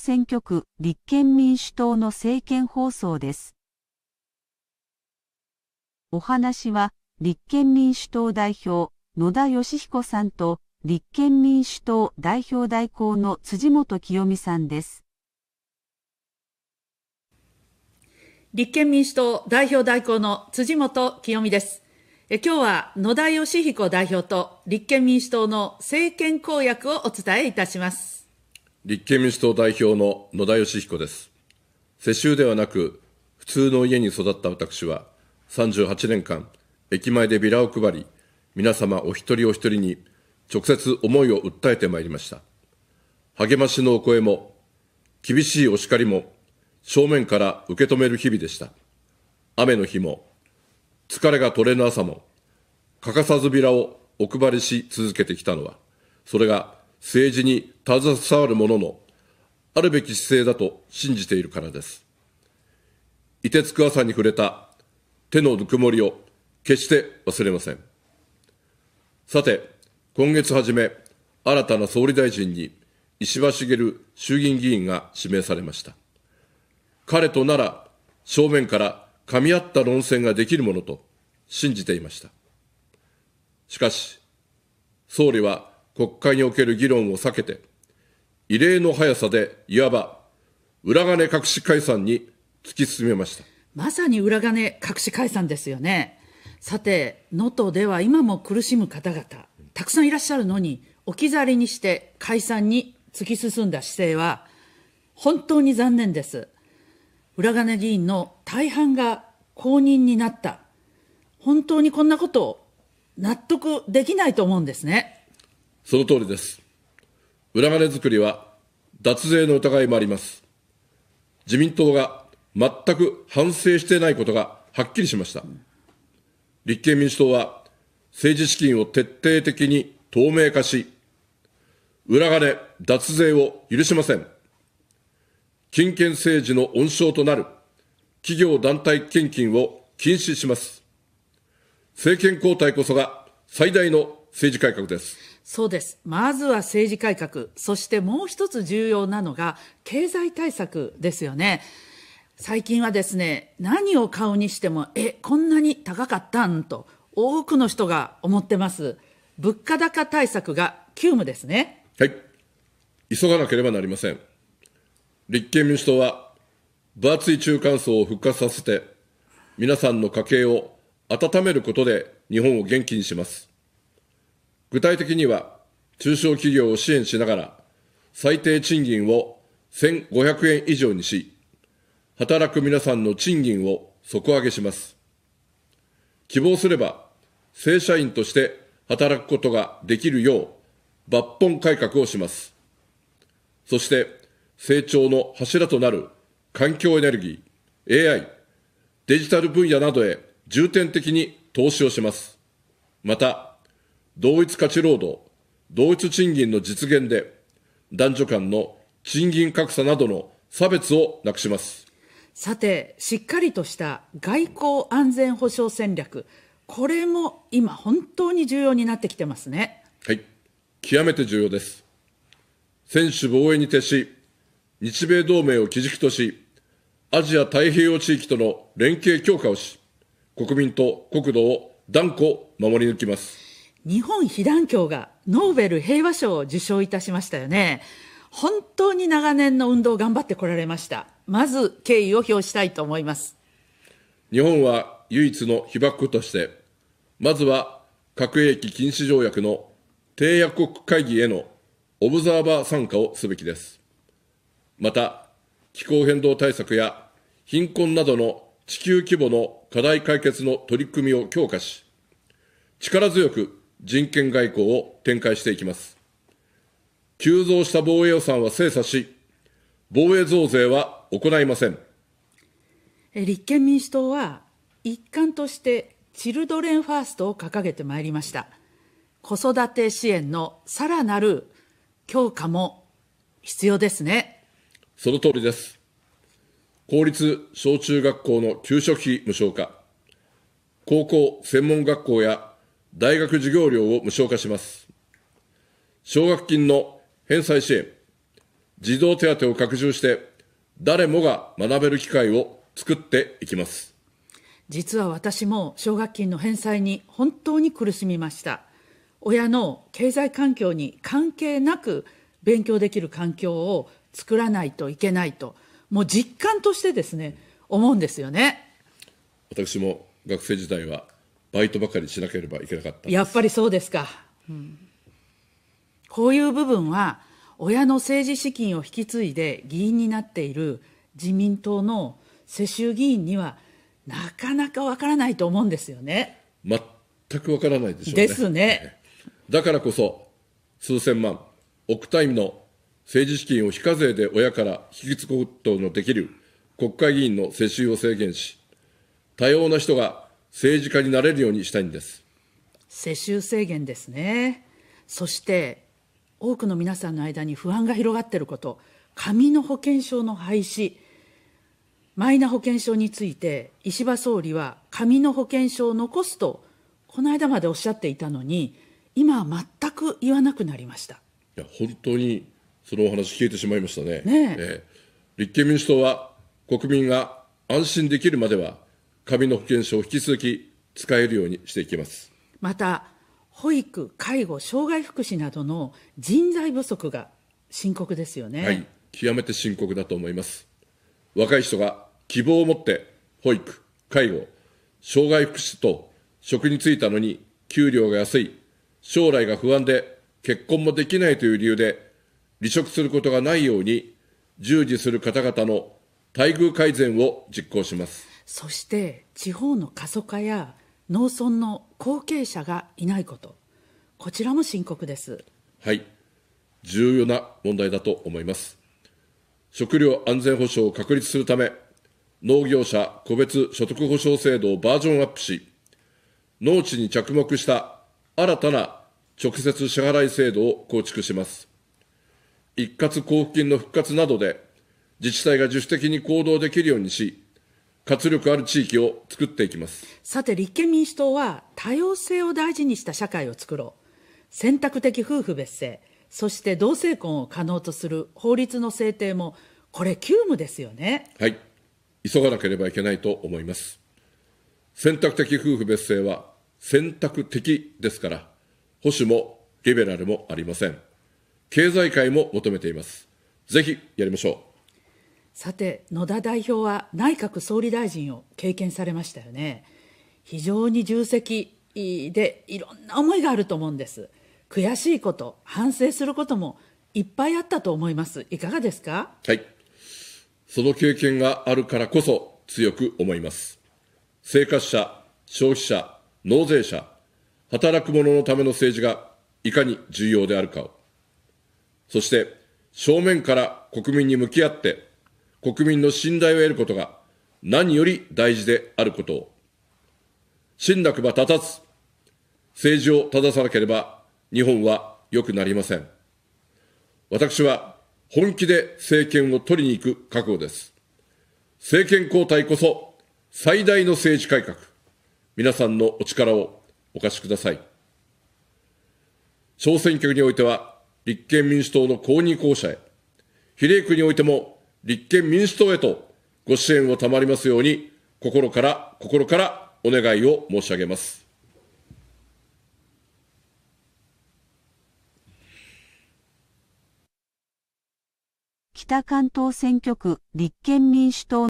選挙区立憲民主党の政見放送です。お話は立憲民主党代表野田佳彦さんと立憲民主党代表代行の辻元清美さんです。立憲民主党代表代行の辻元清美です。え今日は野田佳彦代表と立憲民主党の政権公約をお伝えいたします。立憲民主党代表の野田佳彦です。世襲ではなく、普通の家に育った私は、38年間、駅前でビラを配り、皆様お一人お一人に直接思いを訴えてまいりました。励ましのお声も、厳しいお叱りも、正面から受け止める日々でした。雨の日も、疲れが取れぬ朝も、欠かさずビラをお配りし続けてきたのは、それが政治に携わる者のあるべき姿勢だと信じているからです。凍てつく朝に触れた手のぬくもりを決して忘れません。さて、今月初め、新たな総理大臣に石破茂衆議院議員が指名されました。彼となら正面から噛み合った論戦ができるものと信じていました。しかし、総理は国会における議論を避けて、異例の速さで、いわば裏金隠し解散に突き進めました。まさに裏金隠し解散ですよね。さて、能登では今も苦しむ方々、たくさんいらっしゃるのに、置き去りにして解散に突き進んだ姿勢は、本当に残念です。裏金議員の大半が公認になった。本当にこんなことを納得できないと思うんですね。その通りです。裏金作りは脱税の疑いもあります。自民党が全く反省していないことがはっきりしました。立憲民主党は政治資金を徹底的に透明化し、裏金、脱税を許しません。金権政治の温床となる企業団体献金を禁止します。政権交代こそが最大の政治改革です。そうです。まずは政治改革、そしてもう一つ重要なのが、経済対策ですよね。最近はですね、何を顔にしても、え、こんなに高かったんと、多くの人が思ってます。物価高対策が急務ですね。はい。急がなければなりません。立憲民主党は、分厚い中間層を復活させて、皆さんの家計を温めることで日本を元気にします。具体的には、中小企業を支援しながら、最低賃金を1500円以上にし、働く皆さんの賃金を底上げします。希望すれば、正社員として働くことができるよう、抜本改革をします。そして、成長の柱となる環境エネルギー、AI、デジタル分野などへ重点的に投資をします。また、同一価値労働、同一賃金の実現で、男女間の賃金格差などの差別をなくします。さて、しっかりとした外交安全保障戦略、これも今、本当に重要になってきてますね。はい、極めて重要です。専守防衛に徹し、日米同盟を基軸とし、アジア太平洋地域との連携強化をし、国民と国土を断固守り抜きます。日本被団協がノーベル平和賞を受賞いたしましたよね。本当に長年の運動を頑張ってこられました。まず敬意を表したいと思います。日本は唯一の被爆国として、まずは核兵器禁止条約の締約国会議へのオブザーバー参加をすべきです。また、気候変動対策や貧困などの地球規模の課題解決の取り組みを強化し、力強く人権外交を展開していきます。急増した防衛予算は精査し、防衛増税は行いません。立憲民主党は、一貫としてチルドレンファーストを掲げてまいりました。子育て支援のさらなる強化も必要ですね。その通りです。公立小中学校の給食費無償化、高校専門学校や大学授業料を無償化します。奨学金の返済支援、児童手当を拡充して、誰もが学べる機会を作っていきます。実は私も奨学金の返済に本当に苦しみました。親の経済環境に関係なく勉強できる環境を作らないといけないと、もう実感としてですね、思うんですよね。私も学生時代はバイトばかりしなければいけなかったやっぱりそうですか、うん、こういう部分は親の政治資金を引き継いで議員になっている自民党の世襲議員にはなかなかわからないと思うんですよね全くわからないでしょうねですねだからこそ数千万億単位の政治資金を非課税で親から引き継ぐことのできる国会議員の世襲を制限し多様な人が政治家になれるようにしたいんです世襲制限ですねそして多くの皆さんの間に不安が広がっていること紙の保険証の廃止マイナ保険証について石破総理は紙の保険証を残すとこの間までおっしゃっていたのに今は全く言わなくなりましたいや本当にそのお話消えてしまいましたねねええ立憲民主党は国民が安心できるまでは紙の保険証を引き続き使えるようにしていきます。また、保育、介護、障害福祉などの人材不足が深刻ですよね。はい、極めて深刻だと思います。若い人が希望を持って保育、介護、障害福祉と職に就いたのに給料が安い、将来が不安で結婚もできないという理由で離職することがないように従事する方々の待遇改善を実行します。そして地方の過疎化や農村の後継者がいないことこちらも深刻ですはい重要な問題だと思います食料安全保障を確立するため農業者個別所得保障制度をバージョンアップし農地に着目した新たな直接支払い制度を構築します一括交付金の復活などで自治体が自主的に行動できるようにし活力ある地域を作っていきますさて立憲民主党は多様性を大事にした社会を作ろう選択的夫婦別姓そして同性婚を可能とする法律の制定もこれ急務ですよねはい急がなければいけないと思います選択的夫婦別姓は選択的ですから保守もリベラルもありません経済界も求めていますぜひやりましょうさて野田代表は内閣総理大臣を経験されましたよね非常に重責でいろんな思いがあると思うんです悔しいこと反省することもいっぱいあったと思いますいかがですかはいその経験があるからこそ強く思います生活者消費者納税者働く者のための政治がいかに重要であるかをそして正面から国民に向き合って国民の信頼を得ることが何より大事であることを、信楽ば立たず、政治を正さなければ日本は良くなりません。私は本気で政権を取りに行く覚悟です。政権交代こそ最大の政治改革。皆さんのお力をお貸しください。小選挙区においては、立憲民主党の公認候補者へ、比例区においても立憲民主党へとご支援を賜りますように、心から、心からお願いを申し上げます。北関東選挙区立憲民主党